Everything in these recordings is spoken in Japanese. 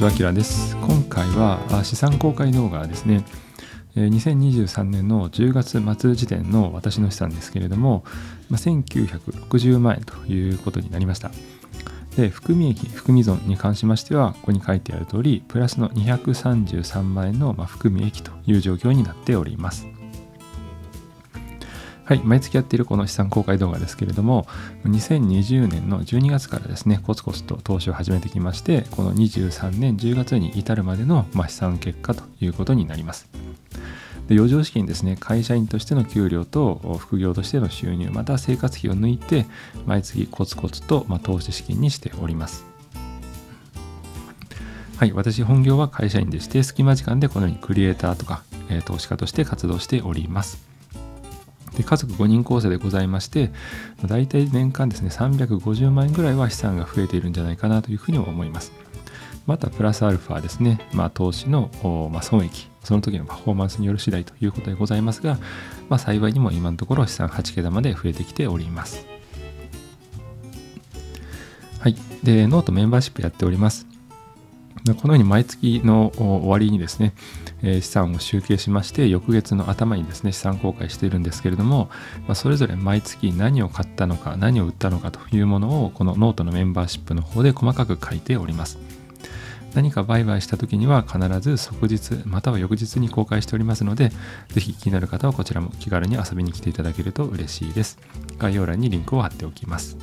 ちは、あきらです。今回は資産公開動画ですね。2023年の10月末時点の私の資産ですけれども、1960万円ということになりました。で、含み益、含み損に関しましては、ここに書いてある通り、プラスの233万円の含み益という状況になっております。はい、毎月やっているこの資産公開動画ですけれども、2020年の12月からですね、コツコツと投資を始めてきまして、この23年10月に至るまでの、まあ、資産結果ということになります。で余剰資金ですね会社員としての給料と副業としての収入また生活費を抜いて毎月コツコツと、まあ、投資資金にしておりますはい私本業は会社員でして隙間時間でこのようにクリエイターとか、えー、投資家として活動しておりますで家族5人構成でございまして大体年間ですね350万円ぐらいは資産が増えているんじゃないかなというふうに思いますまたプラスアルファですね、まあ、投資の、まあ、損益その時のパフォーマンスによる次第ということでございますが、まあ、幸いにも今のところ資産8桁まで増えてきておりますはいでノートメンバーシップやっておりますこのように毎月の終わりにですね、資産を集計しまして翌月の頭にですね資産公開しているんですけれども、まそれぞれ毎月何を買ったのか何を売ったのかというものをこのノートのメンバーシップの方で細かく書いております何か売買した時には必ず即日または翌日に公開しておりますので是非気になる方はこちらも気軽に遊びに来ていただけると嬉しいです概要欄にリンクを貼っておきます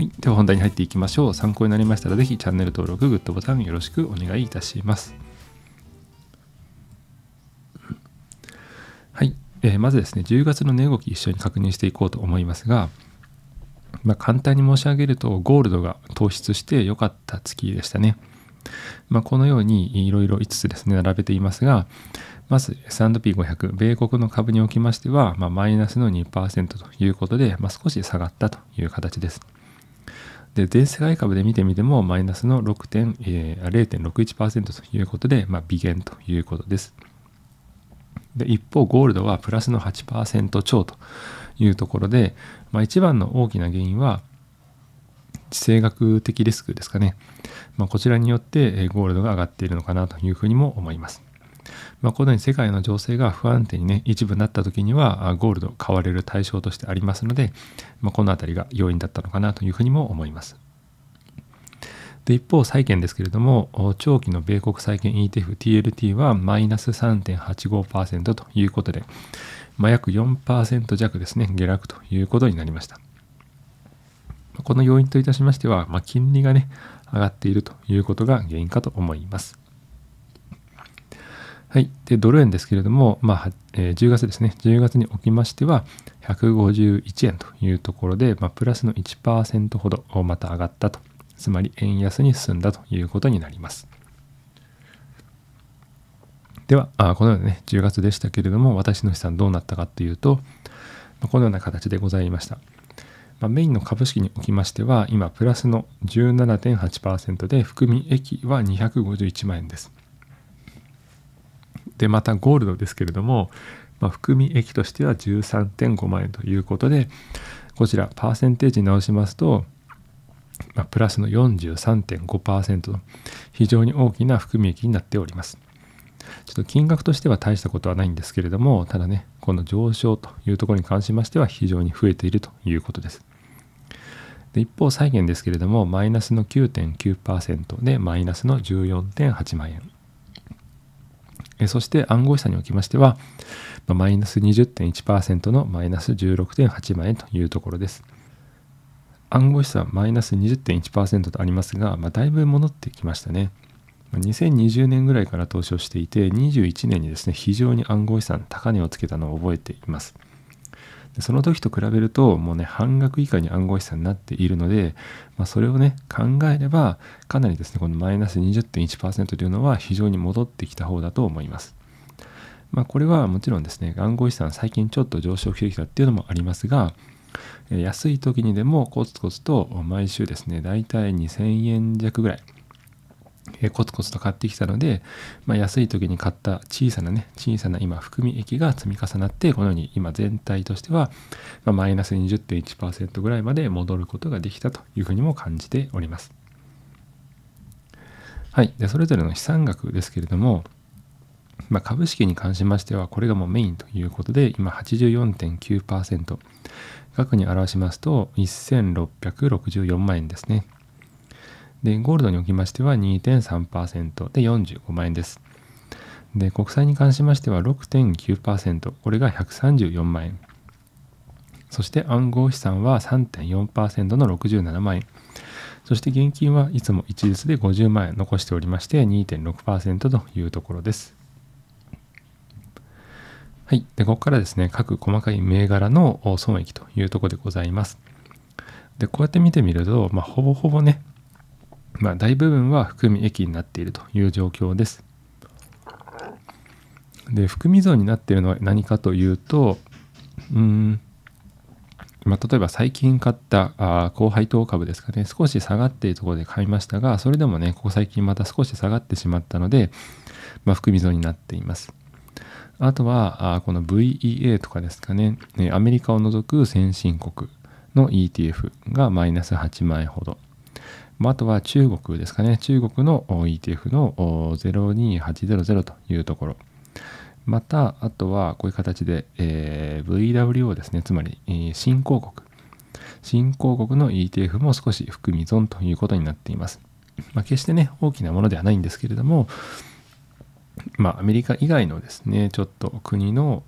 はい、では本題に入っていきましょう。参考になりましたら、ぜひチャンネル登録、グッドボタンよろしくお願いいたします。はい、えー、まずですね、10月の値動き一緒に確認していこうと思いますが、まあ、簡単に申し上げると、ゴールドが突出して良かった月でしたね。まあ、このようにいろいろ5つですね、並べていますが、まず S&P500、米国の株におきましては、まあ、マイナスの2%ということで、まあ、少し下がったという形です。で、全世界株で見てみてもマイナスの6点、えー、0.61%ということで、まあ、微減ということです。で、一方、ゴールドはプラスの8%超というところで、まあ、一番の大きな原因は、地政学的リスクですかね。まあ、こちらによって、ゴールドが上がっているのかなというふうにも思います。まあ、このように世界の情勢が不安定にね一部になった時にはゴールド買われる対象としてありますので、まあ、この辺りが要因だったのかなというふうにも思います。で一方債券ですけれども長期の米国債券 ETFTLT はマイナス3.85%ということで、まあ、約4%弱ですね下落ということになりました。この要因といたしましては、まあ、金利がね上がっているということが原因かと思います。はい、でドル円ですけれども、まあえー、10月ですね、10月におきましては、151円というところで、まあ、プラスの1%ほどまた上がったと、つまり円安に進んだということになります。では、あこのようなね、10月でしたけれども、私の資産どうなったかというと、このような形でございました。まあ、メインの株式におきましては、今、プラスの17.8%で、含み益は251万円です。でまたゴールドですけれども、まあ、含み益としては13.5万円ということでこちらパーセンテージに直しますと、まあ、プラスの43.5%と非常に大きな含み益になっておりますちょっと金額としては大したことはないんですけれどもただねこの上昇というところに関しましては非常に増えているということですで一方債券ですけれどもマイナスの9.9%でマイナスの14.8万円えそして暗号資産におきましては、マイナス20.1%のマイナス16.8万円というところです。暗号資産マイナス20.1%とありますが、まあ、だいぶ戻ってきましたね。2020年ぐらいから投資をしていて、21年にですね、非常に暗号資産高値をつけたのを覚えています。でその時と比べるともうね半額以下に暗号資産になっているので、まあ、それをね考えればかなりですねこのマイナス20.1%というのは非常に戻ってきた方だと思います。まあ、これはもちろんですね暗号資産最近ちょっと上昇してきたっていうのもありますが安い時にでもコツコツと毎週ですねだいたい2000円弱ぐらいえコツコツと買ってきたので、まあ、安い時に買った小さなね小さな今含み益が積み重なってこのように今全体としては、まマイナス20.1%ぐらいまで戻ることができたというふうにも感じております。はい、でそれぞれの資産額ですけれども、まあ、株式に関しましてはこれがもうメインということで今84.9%額に表しますと1664万円ですね。で、ゴールドにおきましては2.3%で45万円です。で、国債に関しましては6.9%、これが134万円。そして暗号資産は3.4%の67万円。そして現金はいつも一律で50万円残しておりまして2.6%というところです。はい。で、ここからですね、各細かい銘柄の損益というところでございます。で、こうやって見てみると、まあ、ほぼほぼね、まあ、大部分は含み益になっているという状況です。で含み損になっているのは何かというとうん、まあ、例えば最近買ったあ高配当株ですかね少し下がっているところで買いましたがそれでもねここ最近また少し下がってしまったので、まあ、含み損になっています。あとはあこの VEA とかですかねアメリカを除く先進国の ETF がマイナス8万円ほど。まあ、とは中国ですかね。中国の ETF の02800というところ。また、あとはこういう形で、えー、VWO ですね。つまり、えー、新興国。新興国の ETF も少し含み損ということになっています。まあ、決してね、大きなものではないんですけれども、まあ、アメリカ以外のですね、ちょっと国の、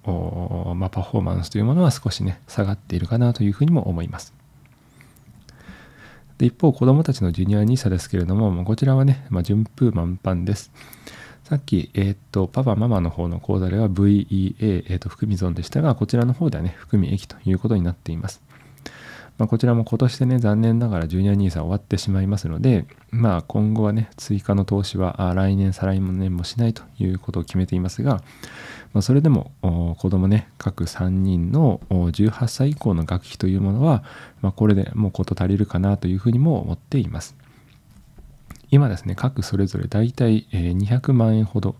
まあ、パフォーマンスというものは少しね、下がっているかなというふうにも思います。で一方、子供たちのジュニア n i s ですけれども、まあ、こちらはね、まあ、順風満帆です。さっき、えっ、ー、と、パパ、ママの方の講座では VEA、えっ、ー、と、含み損でしたが、こちらの方ではね、含み益ということになっています。まあ、こちらも今年でね、残念ながらジュニア n i s 終わってしまいますので、まあ、今後はね、追加の投資は来年、再来年もしないということを決めていますが、まあ、それでも子供ね、各3人の18歳以降の学費というものは、まあ、これでもうこと足りるかなというふうにも思っています。今ですね、各それぞれ大体200万円ほど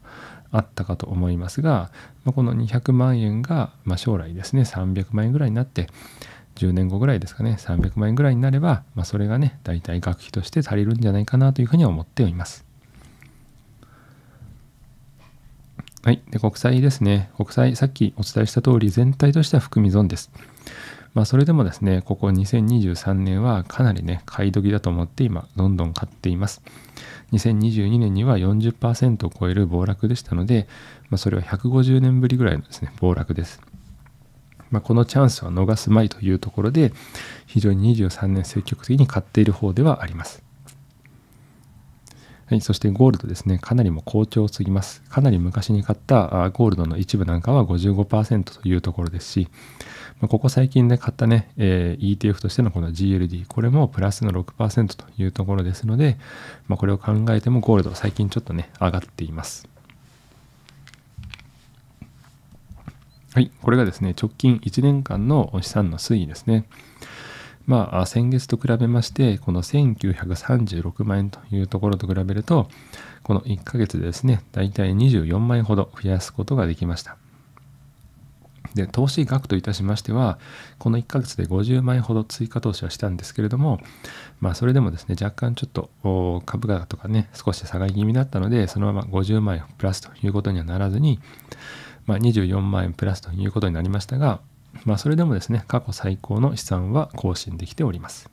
あったかと思いますが、まあ、この200万円が、まあ、将来ですね300万円ぐらいになって10年後ぐらいですかね300万円ぐらいになれば、まあ、それがね大体学費として足りるんじゃないかなというふうに思っております。はい、で国債ですね国債さっきお伝えした通り全体としては含み損です。まあ、それでもですねここ2023年はかなりね買い時だと思って今どんどん買っています。2022年には40%を超える暴落でしたので、まあ、それは150年ぶりぐらいのですね暴落です。まあ、このチャンスは逃すまいというところで、非常に23年積極的に買っている方ではあります。はい、そしてゴールドですね、かなりも好調すぎます。かなり昔に買ったゴールドの一部なんかは55%というところですし、まここ最近で買ったね、えー、ETF としてのこの GLD、これもプラスの6%というところですので、まあ、これを考えてもゴールド、最近ちょっとね、上がっています。はい、これがですね、直近1年間の資産の推移ですね。まあ、先月と比べまして、この1936万円というところと比べると、この1ヶ月でですね、だいたい24万円ほど増やすことができました。で、投資額といたしましては、この1ヶ月で50万円ほど追加投資はしたんですけれども、まあ、それでもですね、若干ちょっと株価とかね、少し下がり気味だったので、そのまま50万円プラスということにはならずに、まあ、24万円プラスということになりましたが、まあ、それでもですね過去最高の資産は更新できております。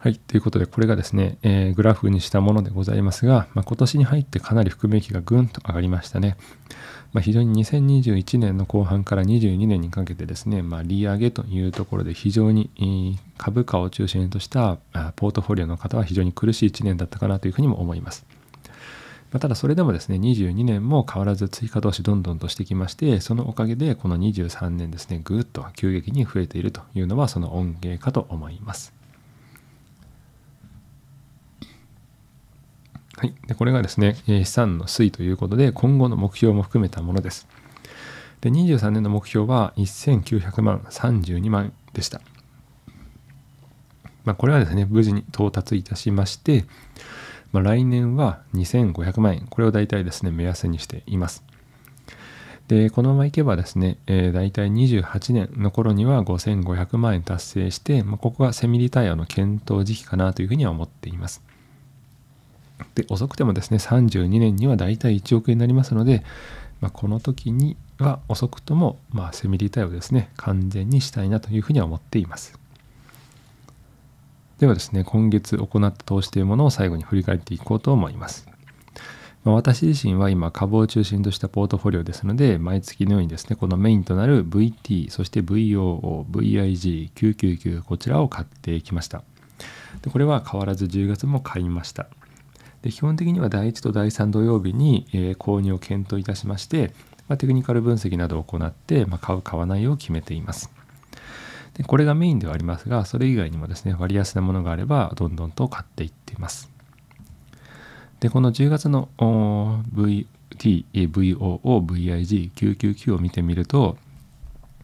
はい。ということで、これがですね、えー、グラフにしたものでございますが、まあ、今年に入ってかなり含み益がぐんと上がりましたね。まあ、非常に2021年の後半から22年にかけてですね、まあ、利上げというところで非常に株価を中心としたポートフォリオの方は非常に苦しい1年だったかなというふうにも思います。まあ、ただそれでもですね22年も変わらず追加投資どんどんとしてきましてそのおかげでこの23年ですねぐっと急激に増えているというのはその恩恵かと思います。はい、でこれがですね資産の推移ということで今後の目標も含めたものです。で23年の目標は1900万32万でした。まあ、これはですね無事に到達いたしましてまあ、来年は2500万円、これを大体ですね、目安にしています。で、このままいけばですね、えー、大体28年の頃には5500万円達成して、まあ、ここがセミリタイアの検討時期かなというふうには思っています。で、遅くてもですね、32年には大体1億円になりますので、まあ、この時には遅くとも、まあ、セミリタイアをですね、完全にしたいなというふうには思っています。ではですね、今月行った投資というものを最後に振り返っていこうと思います。まあ、私自身は今株を中心としたポートフォリオですので、毎月のようにですね、このメインとなる VT、そして VOO、VIG、999こちらを買ってきました。でこれは変わらず10月も買いました。で基本的には第1と第3土曜日に、えー、購入を検討いたしまして、まあ、テクニカル分析などを行って、まあ、買う買わないを決めています。これがメインではありますがそれ以外にもですね割安なものがあればどんどんと買っていっていますでこの10月の VTVOOVIG999 を見てみると、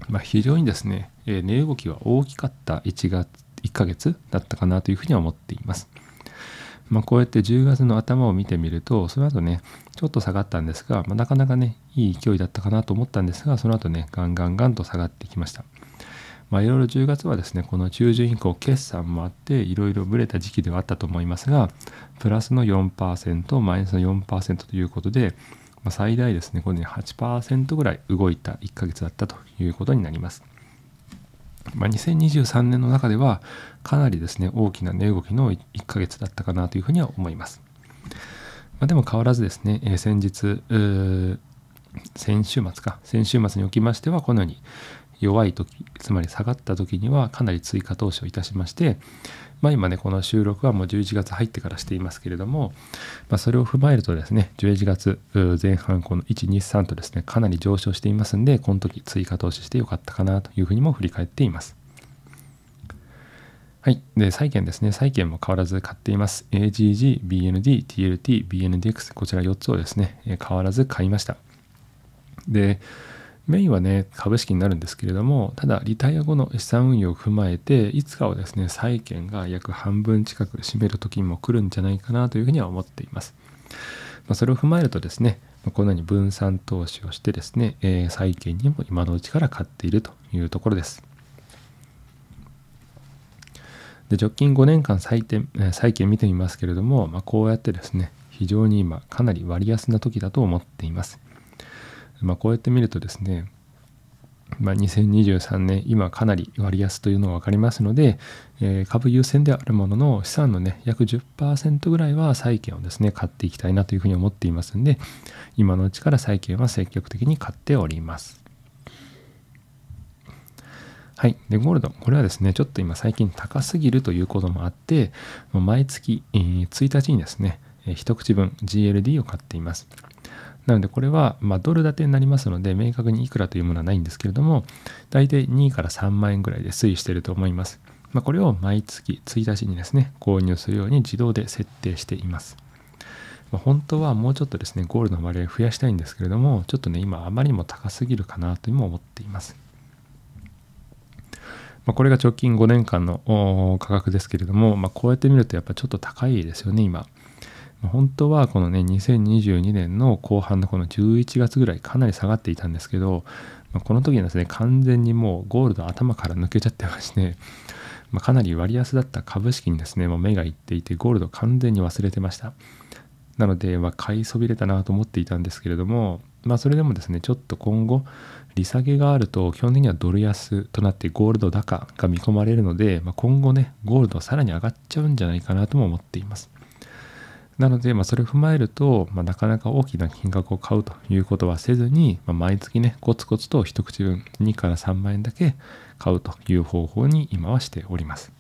まあ、非常にですね値動きは大きかった1月1ヶ月だったかなというふうには思っています。まあ、こうやって10月の頭を見てみると、その後ね、ちょっと下がったんですが、まあ、なかなかね、いい勢いだったかなと思ったんですが、その後ね、ガンガンガンと下がってきました。まあ、いろいろ10月はですね、この中旬以降、決算もあって、いろいろぶれた時期ではあったと思いますが、プラスの4%、マイナスの4%ということで、まあ、最大ですね、これね、8%ぐらい動いた1ヶ月だったということになります。まあ、2023年の中では、かなりですね、大きな値動きの1ヶ月だったかなというふうには思います。まあ、でも変わらずですね、えー、先日、先週末か、先週末におきましては、このように、弱い時つまり下がった時にはかなり追加投資をいたしまして、まあ、今ねこの収録はもう11月入ってからしていますけれども、まあ、それを踏まえるとですね11月前半この123とですねかなり上昇していますんでこの時追加投資してよかったかなというふうにも振り返っています。はい。で、債券ですね。債券も変わらず買っています。AGG、BND、TLT、BNDX、こちら4つをですね、変わらず買いました。で、メインはね、株式になるんですけれども、ただ、リタイア後の資産運用を踏まえて、いつかはですね、債券が約半分近く占める時も来るんじゃないかなというふうには思っています。まあ、それを踏まえるとですね、まあ、このように分散投資をしてですね、えー、債券にも今のうちから買っているというところです。で直近5年間債券債券見てみますけれども、まあ、こうやってですね、非常に今かなり割安な時だと思っています。まあ、こうやって見るとですね、まあ、2023年、今かなり割安というのが分かりますので、えー、株優先であるものの資産のね、約10%ぐらいは債券をですね、買っていきたいなというふうに思っていますんで、今のうちから債券は積極的に買っております。はい。で、ゴールド。これはですね、ちょっと今最近高すぎるということもあって、毎月、えー、1日にですね、一口分 GLD を買っています。なのでこれは、まドル建てになりますので、明確にいくらというものはないんですけれども、大体2位から3万円ぐらいで推移していると思います。まあ、これを毎月1日にですね、購入するように自動で設定しています。まあ、本当はもうちょっとですね、ゴールの割合増やしたいんですけれども、ちょっとね、今あまりにも高すぎるかなとも思っています。まあ、これが直近5年間の価格ですけれども、まあ、こうやって見るとやっぱちょっと高いですよね、今。本当はこのね2022年の後半のこの11月ぐらいかなり下がっていたんですけど、まあ、この時はですね完全にもうゴールド頭から抜けちゃってまして、まあ、かなり割安だった株式にですねもう目がいっていてゴールド完全に忘れてましたなので、まあ、買いそびれたなと思っていたんですけれどもまあそれでもですねちょっと今後利下げがあると基本的にはドル安となってゴールド高が見込まれるので、まあ、今後ねゴールドさらに上がっちゃうんじゃないかなとも思っていますなので、まあ、それを踏まえると、まあ、なかなか大きな金額を買うということはせずに、まあ、毎月ね、コツコツと一口分2から3万円だけ買うという方法に今はしております。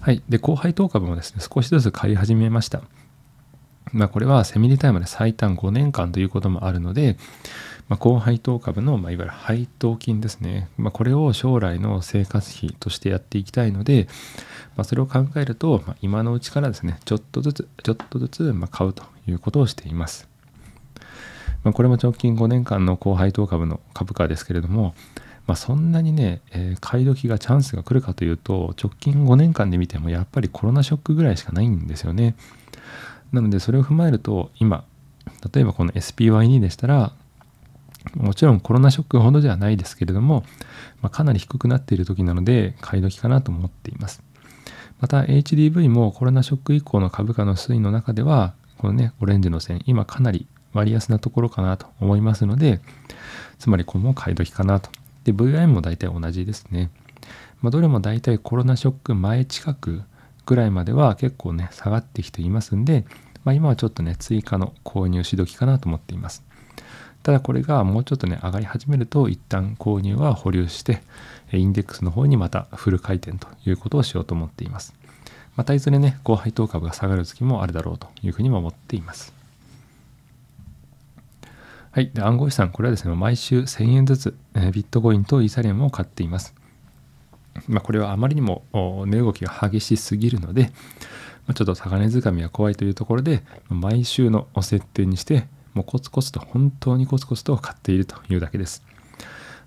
はい。で、後輩当株もですね、少しずつ買い始めました。まあ、これはセミリタイムで最短5年間ということもあるので、まあ、高配当株の、まあ、いわゆる配当金ですね、まあ、これを将来の生活費としてやっていきたいので、まあ、それを考えると、まあ、今のうちからですねちょっとずつちょっとずつ、まあ、買うということをしています、まあ、これも直近5年間の高配当株の株価ですけれども、まあ、そんなにね、えー、買い時がチャンスが来るかというと直近5年間で見てもやっぱりコロナショックぐらいしかないんですよねなのでそれを踏まえると今例えばこの SPY2 でしたらもちろんコロナショックほどではないですけれども、まあ、かなり低くなっている時なので買い時かなと思っています。また HDV もコロナショック以降の株価の推移の中ではこのねオレンジの線今かなり割安なところかなと思いますのでつまりこれも買い時かなと。で VIM も大体同じですね。まあ、どれも大体コロナショック前近くぐらいまでは結構ね下がってきていますんで、まあ、今はちょっとね追加の購入し時かなと思っています。ただこれがもうちょっとね上がり始めると一旦購入は保留してインデックスの方にまたフル回転ということをしようと思っています。またいずれね、高配当株が下がる月もあるだろうというふうにも思っています。はい。で、暗号資産、これはですね、毎週1000円ずつ、えビットコインとイーサリアムを買っています。まあ、これはあまりにも値動きが激しすぎるので、まちょっと高値掴みは怖いというところで、毎週の設定にして、もうコツコツと本当にコツコツと買っているというだけです。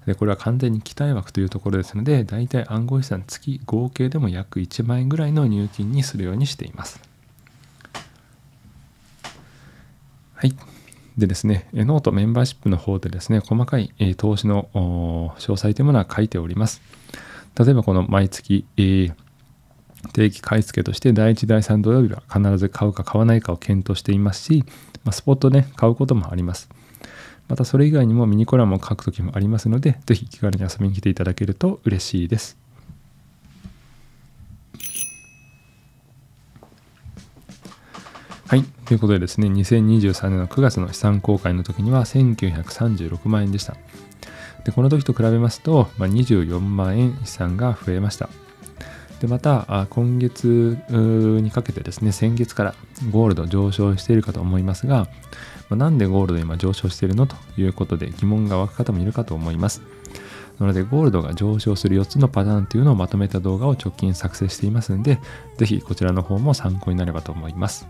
で、これは完全に期待枠というところですので、だいたい暗号資産月合計でも約1万円ぐらいの入金にするようにしています。はい。でですね、ノートメンバーシップの方でですね、細かい、え投資の詳細というものは書いております。例えばこの毎月、えー定期買い付けとして第1、第3土曜日は必ず買うか買わないかを検討していますし、まあ、スポットで買うこともあります。またそれ以外にもミニコラムを書く時もありますので、ぜひ気軽に遊びに来ていただけると嬉しいです。はい。ということでですね、2023年の9月の資産公開の時には1936万円でした。で、この時と比べますと、まあ、24万円資産が増えました。でまた今月にかけてですね先月からゴールド上昇しているかと思いますがなんでゴールド今上昇しているのということで疑問が湧く方もいるかと思いますなのでゴールドが上昇する4つのパターンっていうのをまとめた動画を直近作成していますんで是非こちらの方も参考になればと思います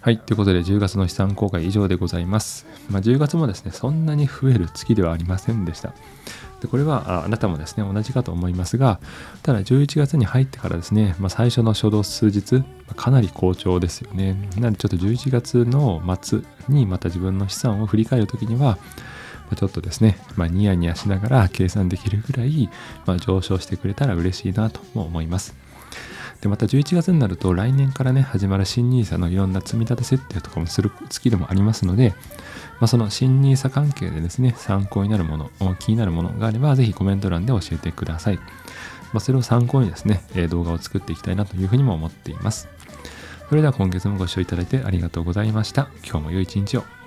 はい。ということで、10月の資産公開以上でございます。まあ、10月もですね、そんなに増える月ではありませんでした。でこれはあなたもですね同じかと思いますがただ11月に入ってからですね、まあ、最初の初動数日かなり好調ですよねなのでちょっと11月の末にまた自分の資産を振り返るときにはちょっとですね、まあ、ニヤニヤしながら計算できるぐらい、まあ、上昇してくれたら嬉しいなとも思います。でまた11月になると来年からね始まる新 NISA のいろんな積み立て設定とかもする月でもありますので、まあ、その新 n i 関係でですね、参考になるもの、気になるものがあれば、ぜひコメント欄で教えてください。まあ、それを参考にですね、動画を作っていきたいなというふうにも思っています。それでは今月もご視聴いただいてありがとうございました。今日も良い一日を。